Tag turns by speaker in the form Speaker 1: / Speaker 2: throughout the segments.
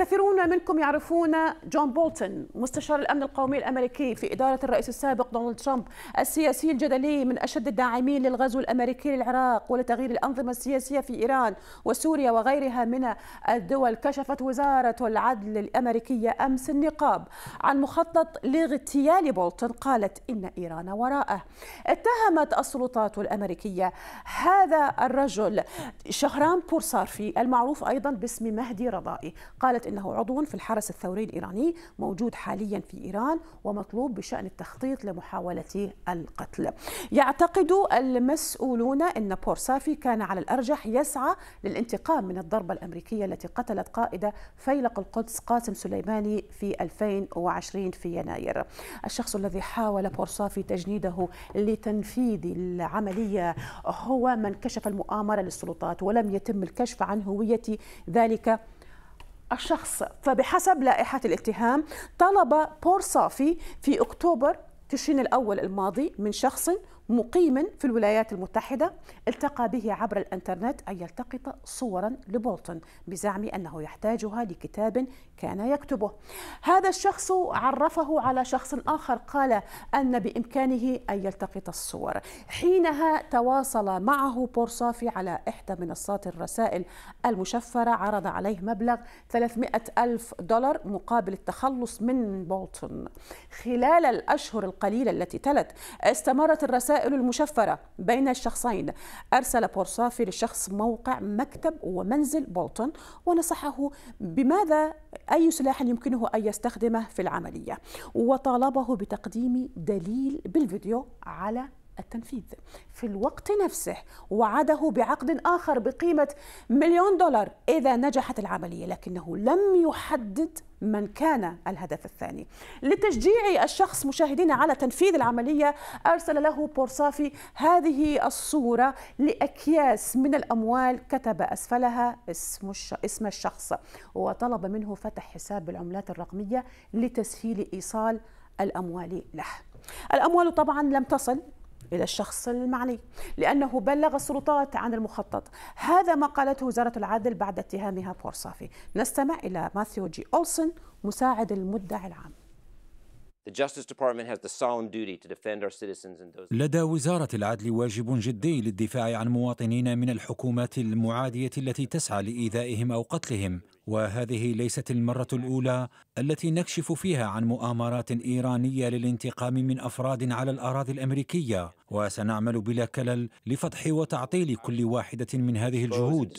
Speaker 1: الكثيرون منكم يعرفون جون بولتون مستشار الامن القومي الامريكي في اداره الرئيس السابق دونالد ترامب السياسي الجدلي من اشد الداعمين للغزو الامريكي للعراق ولتغيير الانظمه السياسيه في ايران وسوريا وغيرها من الدول كشفت وزاره العدل الامريكيه امس النقاب عن مخطط لاغتيال بولتون قالت ان ايران وراءه اتهمت السلطات الامريكيه هذا الرجل شهرام بورصارفي المعروف ايضا باسم مهدي رضائي قالت انه عضو في الحرس الثوري الايراني موجود حاليا في ايران ومطلوب بشان التخطيط لمحاوله القتل. يعتقد المسؤولون ان بور سافي كان على الارجح يسعى للانتقام من الضربه الامريكيه التي قتلت قائد فيلق القدس قاسم سليماني في 2020 في يناير. الشخص الذي حاول بور صافي تجنيده لتنفيذ العمليه هو من كشف المؤامره للسلطات ولم يتم الكشف عن هويه ذلك الشخص فبحسب لائحة الاتهام طلب صافي في أكتوبر تشرين الأول الماضي من شخص مقيم في الولايات المتحدة التقى به عبر الانترنت أن يلتقط صورا لبولتون بزعم أنه يحتاجها لكتاب كان يكتبه هذا الشخص عرفه على شخص آخر قال أن بإمكانه أن يلتقط الصور حينها تواصل معه بورصافي على إحدى منصات الرسائل المشفرة عرض عليه مبلغ 300 ألف دولار مقابل التخلص من بولتون خلال الأشهر القليلة التي تلت استمرت الرسائل المشفرة بين الشخصين أرسل بورصافي للشخص موقع مكتب ومنزل بولتون ونصحه بماذا أي سلاح يمكنه أن يستخدمه في العملية وطالبه بتقديم دليل بالفيديو على التنفيذ في الوقت نفسه وعده بعقد آخر بقيمة مليون دولار إذا نجحت العملية لكنه لم يحدد من كان الهدف الثاني لتشجيع الشخص مشاهدين على تنفيذ العملية أرسل له بورصافي هذه الصورة لأكياس من الأموال كتب أسفلها اسم, اسم الشخص وطلب منه فتح حساب بالعملات الرقمية لتسهيل إيصال الأموال له الأموال طبعا لم تصل إلى الشخص المعني لأنه بلغ السلطات عن المخطط هذا ما قالته وزارة العدل بعد اتهامها بورصافي نستمع إلى ماثيو جي أولسون مساعد المدعي العام لدى وزارة العدل واجب جدي للدفاع عن مواطنين من الحكومات المعادية التي تسعى لإيذائهم أو قتلهم وهذه ليست المرة الأولى التي نكشف فيها عن مؤامرات إيرانية للانتقام من أفراد على الأراضي الأمريكية وسنعمل بلا كلل لفتح وتعطيل كل واحدة من هذه الجهود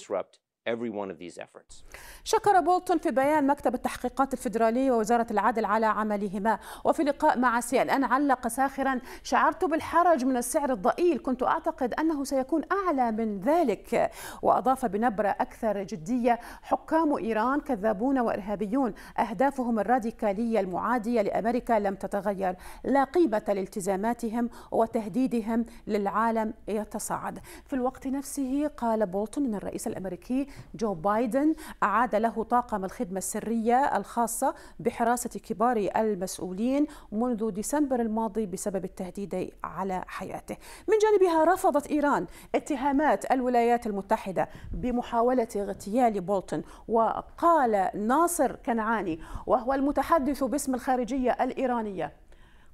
Speaker 1: every one of these efforts. شكر بولتون في بيان مكتب التحقيقات الفدرالي ووزارة العدل على عملهما وفي لقاء مع سي ان ان علق ساخرا شعرت بالحرج من السعر الضئيل كنت أعتقد أنه سيكون أعلى من ذلك وأضاف بنبرة أكثر جدية حكام إيران كذابون وإرهابيون أهدافهم الراديكالية المعادية لأمريكا لم تتغير لا قيمة لالتزاماتهم وتهديدهم للعالم يتصاعد في الوقت نفسه قال بولتون أن الرئيس الأمريكي جو بايدن أعاد له طاقم الخدمة السرية الخاصة بحراسة كبار المسؤولين منذ ديسمبر الماضي بسبب التهديد على حياته من جانبها رفضت إيران اتهامات الولايات المتحدة بمحاولة اغتيال بولتون وقال ناصر كنعاني وهو المتحدث باسم الخارجية الإيرانية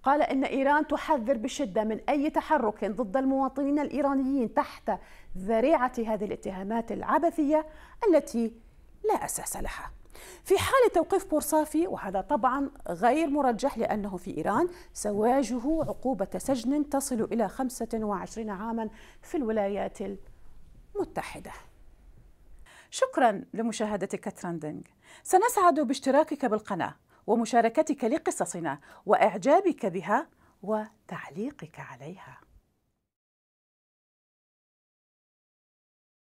Speaker 1: قال إن إيران تحذر بشدة من أي تحرك ضد المواطنين الإيرانيين تحت ذريعة هذه الاتهامات العبثية التي لا أساس لها في حال توقيف بورصافي وهذا طبعا غير مرجح لأنه في إيران سواجه عقوبة سجن تصل إلى 25 عاما في الولايات المتحدة شكرا لمشاهدتك ترندنج سنسعد باشتراكك بالقناة ومشاركتك لقصصنا وإعجابك بها وتعليقك عليها